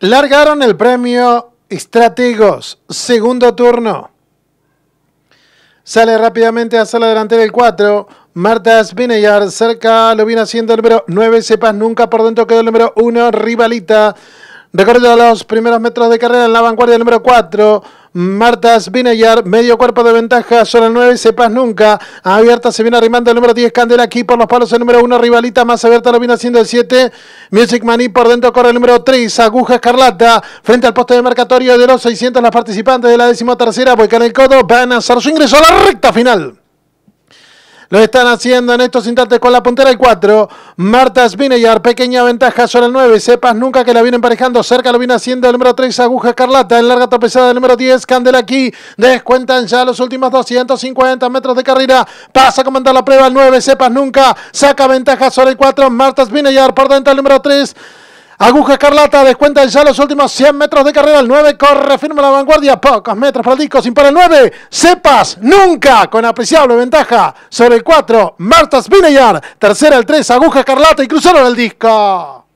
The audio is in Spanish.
Largaron el premio Estrategos, segundo turno. Sale rápidamente hacer la delantera el 4. Marta Spinellar cerca, lo viene haciendo el número 9, Sepas Nunca, por dentro quedó el número 1, Rivalita. Recorrido los primeros metros de carrera en la vanguardia el número 4. Martas Vineyard, medio cuerpo de ventaja, solo nueve se sepas nunca. Abierta se viene arrimando el número 10, Candela aquí por los palos el número 1, rivalita más abierta lo viene haciendo el 7. Music Maní por dentro corre el número 3, Aguja Escarlata. Frente al poste de marcatorio de los 600, las participantes de la decimotercera, vuelcan el Codo, van a hacer su ingreso a la recta final. Lo están haciendo en estos instantes con la puntera el 4. Marta Spinellar, pequeña ventaja sobre el 9. Sepas nunca que la viene emparejando. Cerca lo viene haciendo el número 3, Aguja Escarlata. En larga tropezada del número 10, Candela aquí. Descuentan ya los últimos 250 metros de carrera. Pasa a comandar la prueba el 9. Sepas nunca. Saca ventaja sobre el 4. Marta Spinellar por dentro el número 3. Aguja Escarlata descuenta ya los últimos 100 metros de carrera. El 9 corre firme la vanguardia. Pocos metros para el disco. Sin para el 9. Cepas nunca con apreciable ventaja sobre el 4. Marta Spinellar, Tercera el 3. Aguja Escarlata y cruzaron el disco.